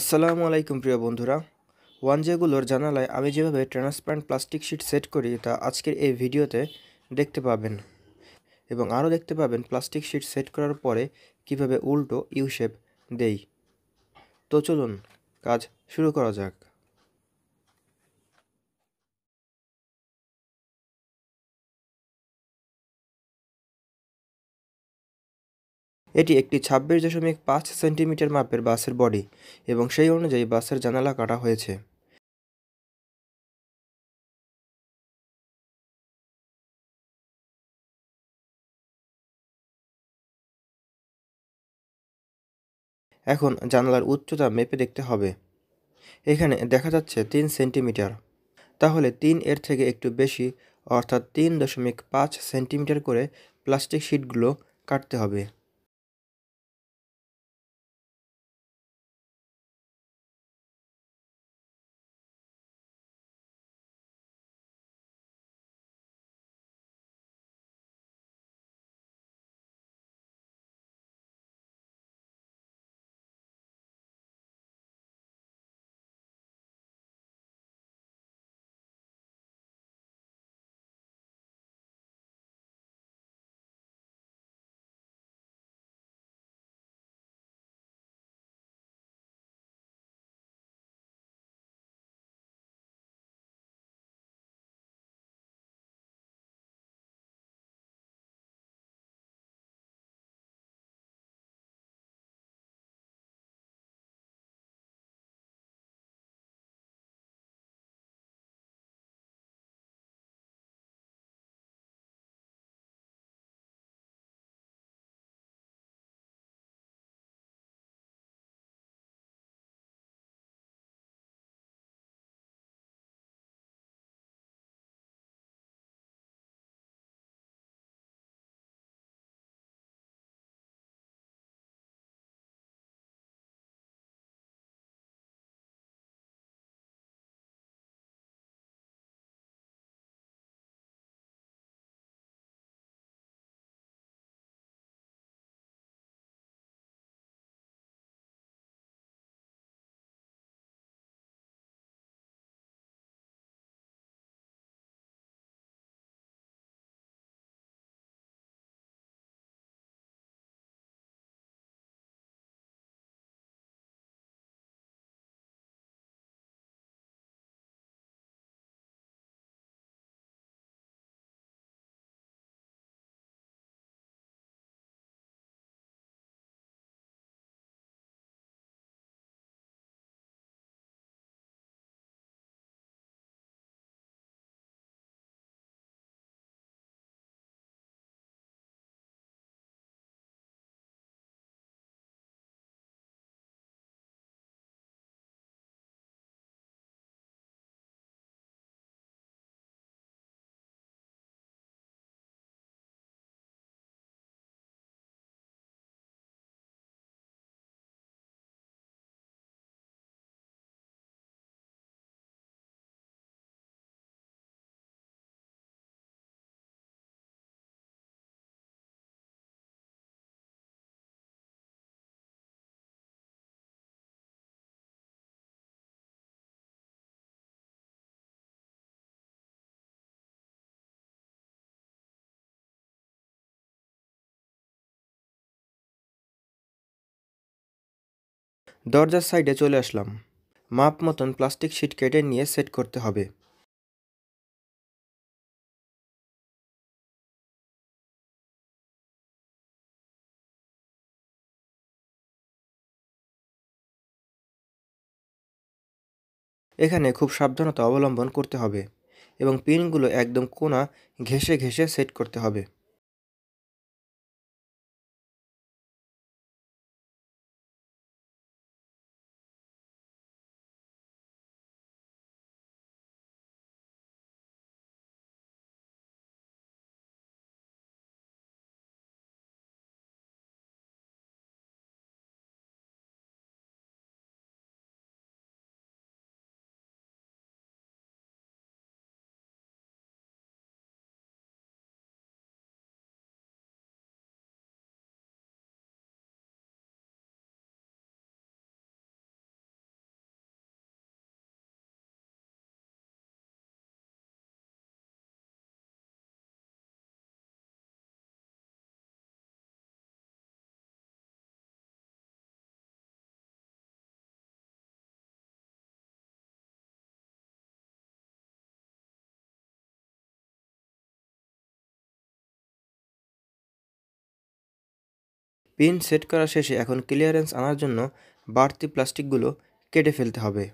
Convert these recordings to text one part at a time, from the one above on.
আসসালামু আলাইকুম প্রিয় বন্ধুরা ওয়ান জেগুলোর জানালায় আমি যেভাবে ট্রান্সপারেন্ট প্লাস্টিক শিট সেট করি তা আজকের এই ভিডিওতে দেখতে পাবেন এবং আরও দেখতে পাবেন প্লাস্টিক শিট সেট করার পরে কিভাবে উল্টো ইউশেপ দেই তো চলুন কাজ শুরু করা যাক এটি একটি ছাব্বিশ দশমিক পাঁচ সেন্টিমিটার মাপের বাসের বডি এবং সেই অনুযায়ী বাসের জানালা কাটা হয়েছে এখন জানালার উচ্চতা মেপে দেখতে হবে এখানে দেখা যাচ্ছে তিন সেন্টিমিটার তাহলে তিন এর থেকে একটু বেশি অর্থাৎ তিন দশমিক পাঁচ সেন্টিমিটার করে প্লাস্টিক শিটগুলো কাটতে হবে দরজার সাইডে চলে আসলাম মাপ মতন প্লাস্টিক শিট কেটে নিয়ে সেট করতে হবে এখানে খুব সাবধানতা অবলম্বন করতে হবে এবং পিনগুলো একদম কোনা ঘেঁষে ঘেঁষে সেট করতে হবে পিন সেট করা শেষে এখন ক্লিয়ারেন্স আনার জন্য বাড়তি প্লাস্টিকগুলো কেটে ফেলতে হবে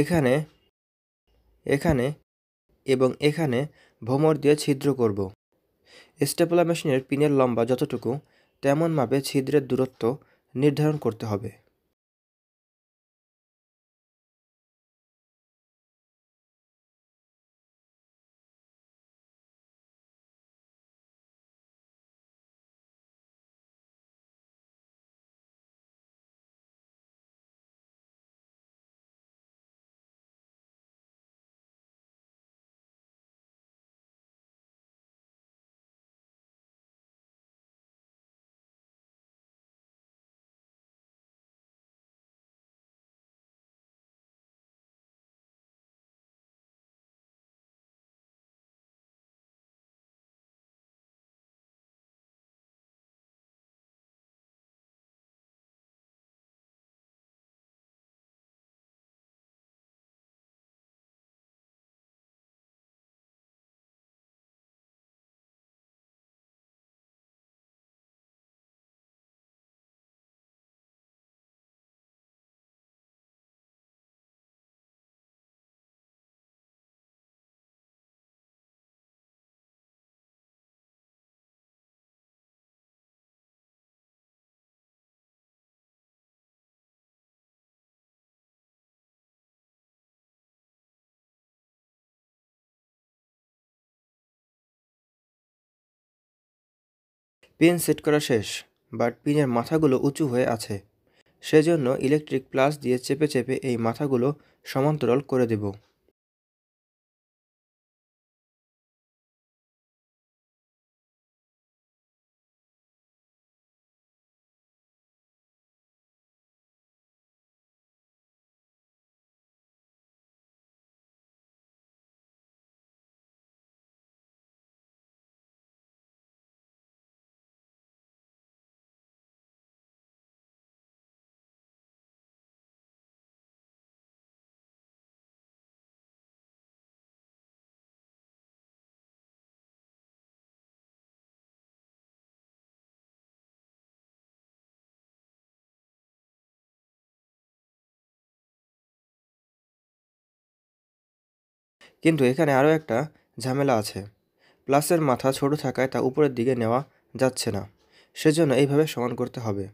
এখানে এখানে এবং এখানে ভোমর দিয়ে ছিদ্র করব স্টেপলা মেশিনের পিনের লম্বা যতটুকু তেমন মাপে ছিদ্রের দূরত্ব নির্ধারণ করতে হবে পিন সেট করা শেষ বাট পিনের মাথাগুলো উঁচু হয়ে আছে সেজন্য ইলেকট্রিক প্লাস দিয়ে চেপে চেপে এই মাথাগুলো সমান্তরাল করে দেবো কিন্তু এখানে আরও একটা ঝামেলা আছে প্লাসের মাথা ছোট থাকায় তা উপরের দিকে নেওয়া যাচ্ছে না সেজন্য এইভাবে সমান করতে হবে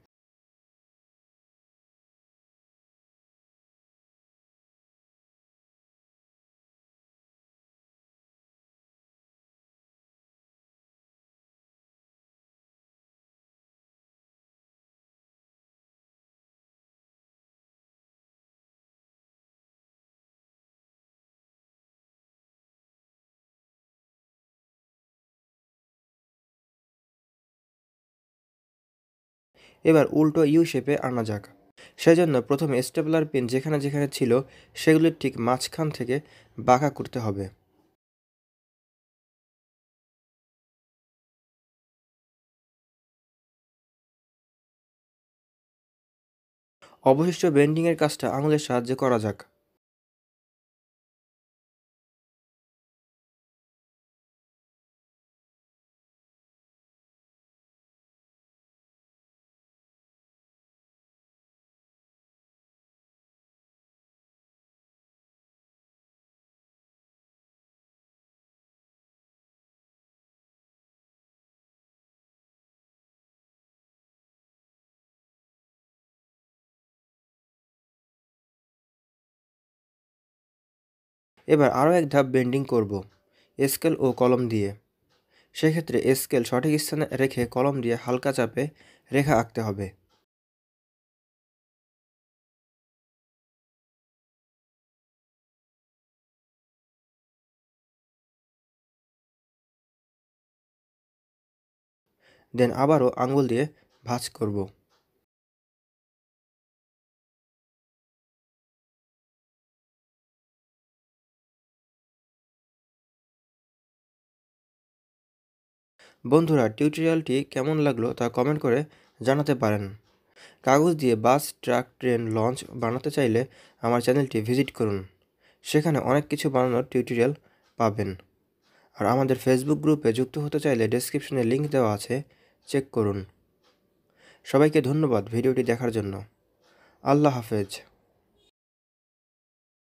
এবার উল্টো ইউ শেপে আনা যাক সেজন্য প্রথমে স্টেপলার পেন যেখানে যেখানে ছিল সেগুলির ঠিক মাঝখান থেকে বাঁকা করতে হবে অবশিষ্ট বেন্ডিংয়ের কাজটা আঙুলের সাহায্যে করা যাক এবার আরও এক ধাপ বেন্ডিং করব স্কেল ও কলম দিয়ে সেক্ষেত্রে স্কেল সঠিক স্থানে রেখে কলম দিয়ে হালকা চাপে রেখা আঁকতে হবে দেন আবারও আঙুল দিয়ে ভাঁজ করবো বন্ধুরা টিউটোরিয়ালটি কেমন লাগলো তা কমেন্ট করে জানাতে পারেন কাগজ দিয়ে বাস ট্রাক ট্রেন লঞ্চ বানাতে চাইলে আমার চ্যানেলটি ভিজিট করুন সেখানে অনেক কিছু বানানোর টিউটোরিয়াল পাবেন আর আমাদের ফেসবুক গ্রুপে যুক্ত হতে চাইলে ডেসক্রিপশনে লিঙ্ক দেওয়া আছে চেক করুন সবাইকে ধন্যবাদ ভিডিওটি দেখার জন্য আল্লাহ হাফেজ